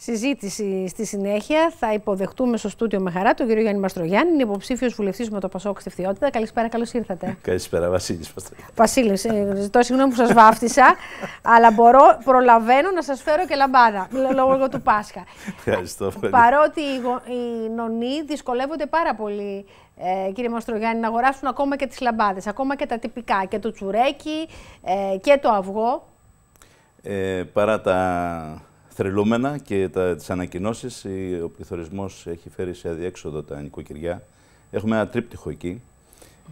συζήτηση στη συνέχεια. Θα υποδεχτούμε στο στούτιο με χαρά τον κύριο Γιάννη Μαστρογιάννη, υποψήφιος βουλευτής με το Πασόκ στη Φτιότητα. Καλησπέρα, καλώς ήρθατε. Καλησπέρα, Βασίλης Παστρογιάννη. Βασίλης, ε, ζητώ συγγνώμη που σας βάφτισα, αλλά μπορώ, προλαβαίνω να σας φέρω και λαμπάδα λόγω του Πάσχα. Ευχαριστώ πολύ. Παρότι οι νονοί δυσκολεύονται πάρα πολύ ε, κύριε Μαστρογιάννη, να αγοράσουν ακόμα και τις λαμπάδες, ακόμα και τα τυπικά, και το τσουρέκι ε, και το αυγό. Ε, παρά τα θρελούμενα και τις ανακοινώσεις, ο πληθωρισμός έχει φέρει σε αδιέξοδο τα νοικοκυριά. Έχουμε ένα τρίπτυχο εκεί.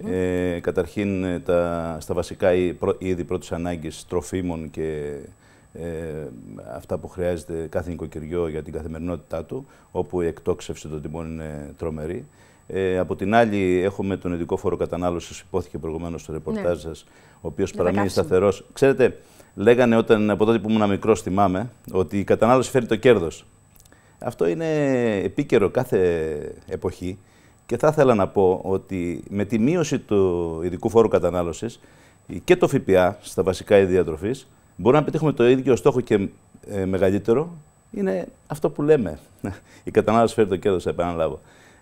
Ε, καταρχήν ε, τα, στα βασικά είδη πρώτης ανάγκης τροφίμων και ε, αυτά που χρειάζεται κάθε νοικοκυριό για την καθημερινότητά του, όπου η εκτόξευση των τιμών είναι τρομερή. Ε, από την άλλη, έχουμε τον ειδικό φόρο κατανάλωσης, υπόθηκε προηγουμένως στο ρεπορτάζ ναι. σας, ο οποίος παραμείνει σταθερός. Ξέρετε, λέγανε όταν, από τότε που ήμουν μικρό, θυμάμαι, ότι η κατανάλωση φέρει το κέρδος. Αυτό είναι επίκαιρο κάθε εποχή και θα ήθελα να πω ότι με τη μείωση του ειδικού φόρου κατανάλωσης και το ΦΠΑ στα βασικά είδη διατροφή, μπορούμε να πετύχουμε το ίδιο στόχο και ε, μεγαλύτερο. Είναι αυτό που λέμε. Η κατανάλωση φέρει το κέρδος, επαναλάβω.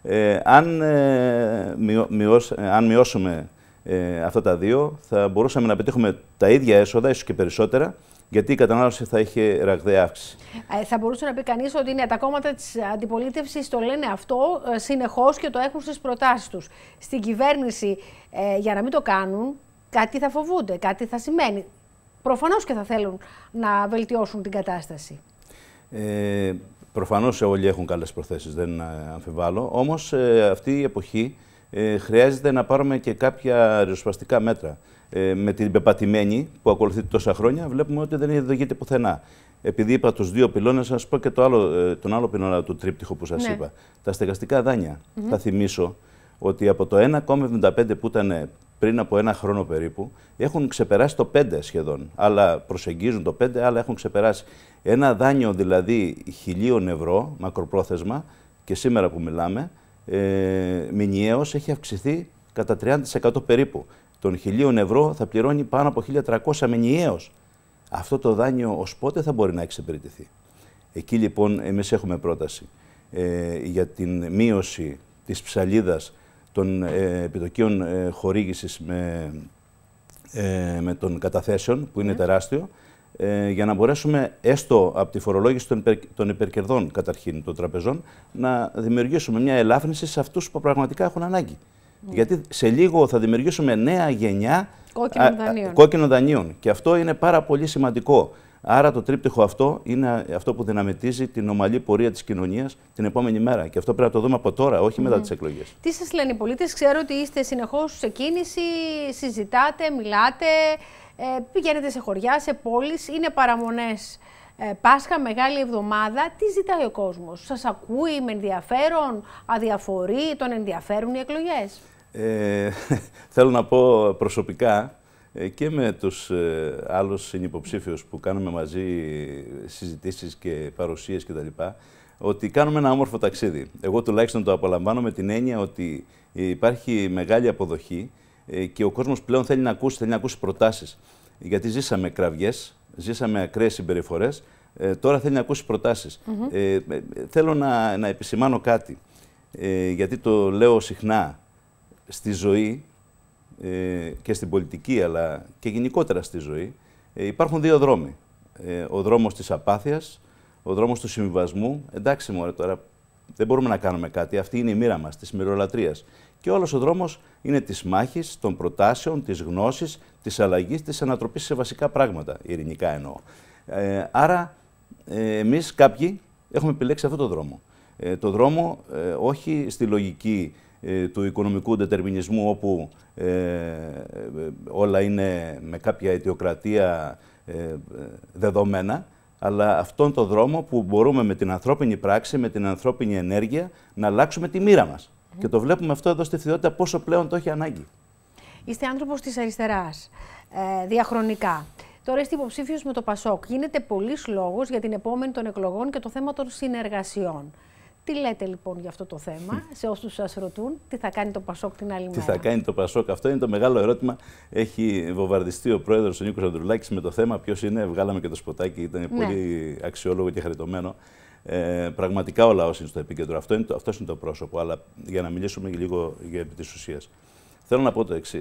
Ε, αν, ε, ε, αν μειώσουμε αυτά τα δύο, θα μπορούσαμε να πετύχουμε τα ίδια έσοδα, ίσως και περισσότερα, γιατί η κατανάλωση θα είχε ραγδαία αύξηση. θα μπορούσε να πει κανείς ότι είναι τα κόμματα της αντιπολίτευσης το λένε αυτό συνεχώς και το έχουν στις προτάσεις τους. Στην κυβέρνηση, για να μην το κάνουν, κάτι θα φοβούνται, κάτι θα σημαίνει. Προφανώς και θα θέλουν να βελτιώσουν την κατάσταση. Ε, Προφανώς όλοι έχουν καλές προθέσεις, δεν ε, αμφιβάλλω. Όμως ε, αυτή η εποχή ε, χρειάζεται να πάρουμε και κάποια ριζοσπαστικά μέτρα. με την πεπατημένη που ακολουθεί τόσα χρόνια, βλέπουμε ότι δεν οδηγείται πουθενά. Επειδή είπα τους δύο πυλώνες, να σα πω και το άλλο, τον άλλο πυλώνα του τρίπτυχου που σας ναι. είπα. Τα στεγαστικά δάνεια. Θα θυμίσω ότι από το 1,75 που ήταν πριν από ένα χρόνο περίπου, έχουν ξεπεράσει το 5 σχεδόν. Άλλα προσεγγίζουν το 5, άλλα έχουν ξεπεράσει. Ένα δάνειο δηλαδή χιλίων ευρώ, μακροπρόθεσμα, και σήμερα που μιλάμε, ε, μηνιαίως έχει αυξηθεί κατά 30% περίπου. Των χιλίων ευρώ θα πληρώνει πάνω από 1.300 μηνιαίως. Αυτό το δάνειο ως πότε θα μπορεί να εξυπηρετηθεί. Εκεί λοιπόν εμείς έχουμε πρόταση ε, για την μείωση της ψαλίδας των ε, επιτοκίων ε, χορήγησης με, ε, με των καταθέσεων, που είναι ναι. τεράστιο, για να μπορέσουμε έστω από τη φορολόγηση των, υπερ, υπερκερδών καταρχήν των τραπεζών να δημιουργήσουμε μια ελάφρυνση σε αυτούς που πραγματικά έχουν ανάγκη. Ναι. Γιατί σε λίγο θα δημιουργήσουμε νέα γενιά κόκκινων δανείων. Και αυτό είναι πάρα πολύ σημαντικό. Άρα το τρίπτυχο αυτό είναι αυτό που δυναμητίζει την ομαλή πορεία της κοινωνίας την επόμενη μέρα. Και αυτό πρέπει να το δούμε από τώρα, όχι μετά τις εκλογές. Τι σας λένε οι πολίτες, ξέρω ότι είστε συνεχώς σε κίνηση, συζητάτε, μιλάτε, ε, πηγαίνετε σε χωριά, σε πόλεις, είναι παραμονές. Ε, Πάσχα, Μεγάλη Εβδομάδα, τι ζητάει ο κόσμος. Σας ακούει με ενδιαφέρον, αδιαφορεί, τον ενδιαφέρουν οι εκλογές. Ε, θέλω να πω προσωπικά ε, και με τους ε, άλλους συνυποψήφιους που κάνουμε μαζί συζητήσεις και παρουσίες κτλ. λοιπά, ότι κάνουμε ένα όμορφο ταξίδι. Εγώ τουλάχιστον το απολαμβάνω με την έννοια ότι υπάρχει μεγάλη αποδοχή ε, και ο κόσμος πλέον θέλει να ακούσει, θέλει να ακούσει προτάσεις. Γιατί ζήσαμε κραυγές, ζήσαμε ακραίες συμπεριφορές, τώρα θέλει να ακούσει προτάσεις. ε, θέλω να, να επισημάνω κάτι, γιατί το λέω συχνά. Στη ζωή ε, και στην πολιτική αλλά και γενικότερα στη ζωή, ε, υπάρχουν δύο δρόμοι. Ε, ο δρόμος της απάθειας, ο δρόμος του συμβιβασμού. Εντάξει μωρέ τώρα δεν μπορούμε να κάνουμε κάτι, αυτή είναι η μοίρα μας, της μυρολατρείας. Και όλος ο δρόμος είναι της μάχης, των προτάσεων, της γνώσης, της αλλαγής, της ανατροπής σε βασικά πράγματα, ειρηνικά εννοώ. Ε, άρα ε, εμείς κάποιοι έχουμε επιλέξει αυτό τον δρόμο. το δρόμο όχι στη λογική ε, του οικονομικού δετερμινισμού όπου ε, ε, όλα είναι με κάποια αιτιοκρατία δεδομένα, αλλά αυτόν τον δρόμο που μπορούμε με την ανθρώπινη πράξη, με την ανθρώπινη ενέργεια να αλλάξουμε τη μοίρα μας. Και το βλέπουμε αυτό εδώ στη Θεότητα πόσο πλέον το έχει ανάγκη. Είστε άνθρωπος της αριστεράς, ε, διαχρονικά. Τώρα είστε υποψήφιος με το ΠΑΣΟΚ. Γίνεται πολλής λόγος για την επόμενη των εκλογών και το θέμα των συνεργασιών. Τι λέτε λοιπόν για αυτό το θέμα, σε όσους σας ρωτούν, τι θα κάνει το Πασόκ την άλλη μέρα. Τι θα κάνει το Πασόκ, αυτό είναι το μεγάλο ερώτημα. Έχει βομβαρδιστεί ο πρόεδρος ο Νίκος Αντρουλάκη με το θέμα ποιος είναι, βγάλαμε και το σποτάκι, ήταν ναι. πολύ αξιόλογο και χαριτωμένο. Ε, πραγματικά ο λαός είναι στο επίκεντρο, αυτό είναι το, αυτός είναι το πρόσωπο, αλλά για να μιλήσουμε λίγο για επί της ουσίας. Θέλω να πω το εξής.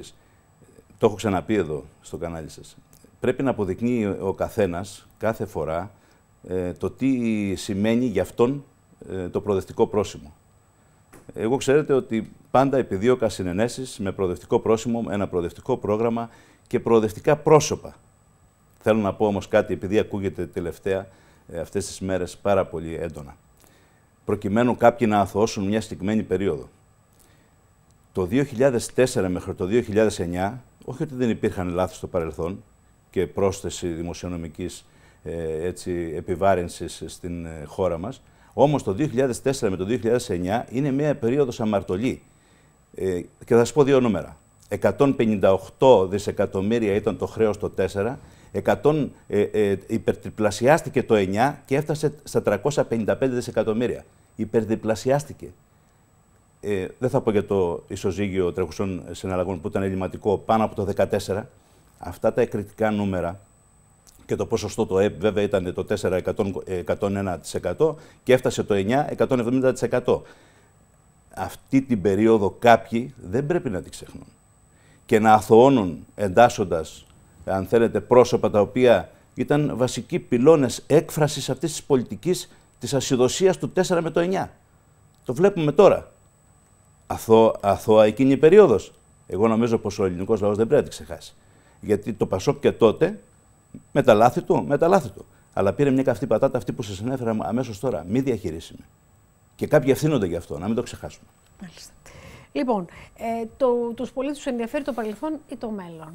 Το έχω ξαναπεί εδώ στο κανάλι σας, Πρέπει να αποδεικνύει ο καθένας κάθε φορά ε, το τι σημαίνει για αυτόν ε, το προοδευτικό πρόσημο. Εγώ ξέρετε ότι πάντα επιδίωκα συνενέσεις με προοδευτικό πρόσημο, ένα προοδευτικό πρόγραμμα και προοδευτικά πρόσωπα. Θέλω να πω όμως κάτι, επειδή ακούγεται τελευταία ε, αυτές τις μέρες πάρα πολύ έντονα. Προκειμένου κάποιοι να αθωώσουν μια στιγμένη περίοδο. Το 2004 μέχρι το 2009, όχι ότι δεν υπήρχαν λάθη στο παρελθόν και πρόσθεση δημοσιονομικής ε, έτσι, επιβάρυνσης στην χώρα μας, όμως το 2004 με το 2009 είναι μια περίοδος αμαρτωλή. Ε, και θα σας πω δύο νούμερα. 158 δισεκατομμύρια ήταν το χρέος το 4, 100, ε, ε, υπερτριπλασιάστηκε το 9 και έφτασε στα 355 δισεκατομμύρια. Υπερδιπλασιάστηκε. Ε, δεν θα πω για το ισοζύγιο τρεχουσών συναλλαγών που ήταν ελληματικό πάνω από το 14. Αυτά τα εκρητικά νούμερα και το ποσοστό το ΕΠ βέβαια ήταν το 4,101% ε, και έφτασε το 9,170%. Αυτή την περίοδο κάποιοι δεν πρέπει να τη ξεχνούν και να αθωώνουν εντάσσοντας, αν θέλετε, πρόσωπα τα οποία ήταν βασικοί πυλώνες έκφρασης αυτής της πολιτικής της ασυδοσίας του 4 με το 9. Το βλέπουμε τώρα. Αθώ, αθώα εκείνη η περίοδος. Εγώ νομίζω πως ο ελληνικός λαός δεν πρέπει να τη ξεχάσει. Γιατί το Πασόκ και τότε με τα λάθη του, με τα λάθη του. Αλλά πήρε μια καυτή πατάτα αυτή που σας ανέφερα αμέσως τώρα. Μη διαχειρίσιμη. Και κάποιοι ευθύνονται γι' αυτό, να μην το ξεχάσουμε. Μάλιστα. Λοιπόν, ε, το, τους πολίτες ενδιαφέρει το παρελθόν ή το μέλλον.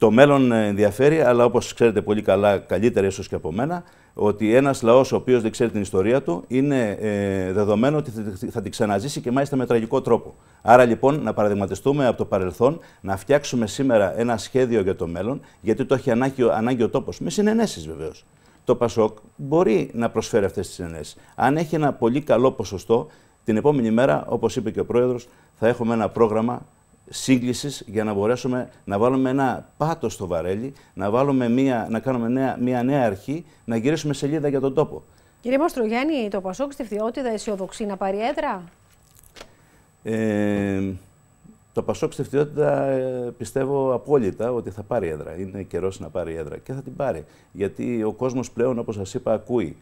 Το μέλλον ενδιαφέρει, αλλά όπως ξέρετε πολύ καλά, καλύτερα ίσως και από μένα, ότι ένας λαός ο οποίος δεν ξέρει την ιστορία του είναι ε, δεδομένο ότι θα την ξαναζήσει και μάλιστα με τραγικό τρόπο. Άρα λοιπόν να παραδειγματιστούμε από το παρελθόν, να φτιάξουμε σήμερα ένα σχέδιο για το μέλλον, γιατί το έχει ανάγκη, ανάγκη ο τόπος, με συνενέσεις βεβαίως. Το ΠΑΣΟΚ μπορεί να προσφέρει αυτές τις συνενέσεις. Αν έχει ένα πολύ καλό ποσοστό, την επόμενη μέρα, όπως είπε και ο Πρόεδρος, θα έχουμε ένα πρόγραμμα σύγκλησης για να μπορέσουμε να βάλουμε ένα πάτο στο βαρέλι, να, βάλουμε μια, να κάνουμε νέα, μια νέα αρχή, να γυρίσουμε σελίδα για τον τόπο. Κύριε Μαστρογιάννη, το Πασόκ στη Φτιότητα αισιοδοξεί να πάρει έδρα. Ε, το Πασόκ στη ε, πιστεύω απόλυτα ότι θα πάρει έδρα. Είναι καιρός να πάρει έδρα και θα την πάρει. Γιατί ο κόσμος πλέον, όπως σας είπα, ακούει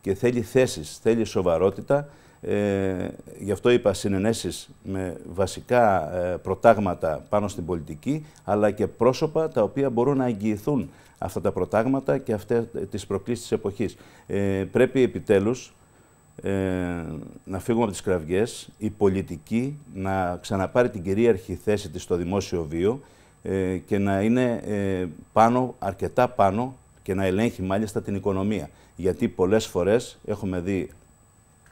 και θέλει θέσεις, θέλει σοβαρότητα. Ε, γι' αυτό είπα συνενέσεις με βασικά ε, προτάγματα πάνω στην πολιτική, αλλά και πρόσωπα τα οποία μπορούν να εγγυηθούν αυτά τα προτάγματα και αυτές ε, τις προκλήσεις της εποχής. Ε, πρέπει επιτέλους να φύγουμε από τις κραυγές, η πολιτική να ξαναπάρει την κυρίαρχη θέση της στο δημόσιο βίο και να είναι πάνω, αρκετά πάνω και να ελέγχει μάλιστα την οικονομία. Γιατί πολλές φορές έχουμε δει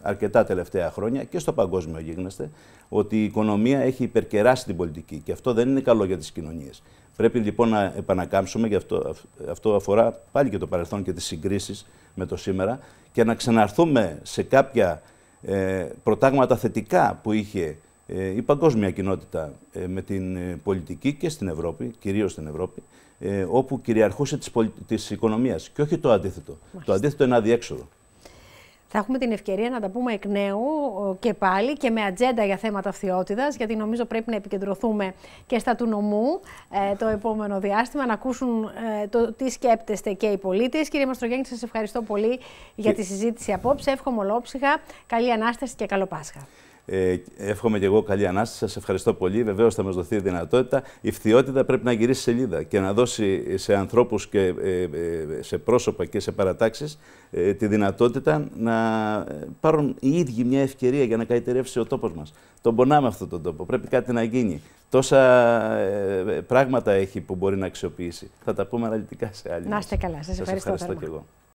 αρκετά τελευταία χρόνια και στο παγκόσμιο γίγνεσθε, ότι η οικονομία έχει υπερκεράσει την πολιτική και αυτό δεν είναι καλό για τις κοινωνίες. Πρέπει λοιπόν να επανακάμψουμε, και αυτό, αυτό αφορά πάλι και το παρελθόν και τις συγκρίσεις με το σήμερα, και να ξαναρθούμε σε κάποια ε, προτάγματα θετικά που είχε ε, η παγκόσμια κοινότητα ε, με την ε, πολιτική και στην Ευρώπη, κυρίως στην Ευρώπη, όπου κυριαρχούσε της, πολι... οικονομίας και όχι το αντίθετο. Το αντίθετο είναι αδιέξοδο. Θα έχουμε την ευκαιρία να τα πούμε εκ νέου και πάλι και με ατζέντα για θέματα αυθιότητας, γιατί νομίζω πρέπει να επικεντρωθούμε και στα του νομού ε, το επόμενο διάστημα, να ακούσουν ε, το τι σκέπτεστε και οι πολίτες. Κύριε Μαστρογέννη, σας ευχαριστώ πολύ για τη συζήτηση απόψε. Εύχομαι ολόψυχα. Καλή ανάσταση και καλό Πάσχα. Ε, εύχομαι και εγώ καλή ανάσταση. Σας ευχαριστώ πολύ. Βεβαίως θα μας δοθεί η δυνατότητα. Η φθιότητα πρέπει να γυρίσει σελίδα και να δώσει σε ανθρώπους και ε, ε, σε πρόσωπα και σε παρατάξεις ε, τη δυνατότητα να πάρουν οι ίδιοι μια ευκαιρία για να καλυτερεύσει ο τόπος μας. Τον πονάμε αυτόν τον τόπο. Πρέπει κάτι να γίνει. Τόσα πράγματα έχει που μπορεί να αξιοποιήσει. Θα τα πούμε αναλυτικά σε άλλη. Να είστε καλά. Σας ευχαριστώ, ευχαριστώ και εγώ.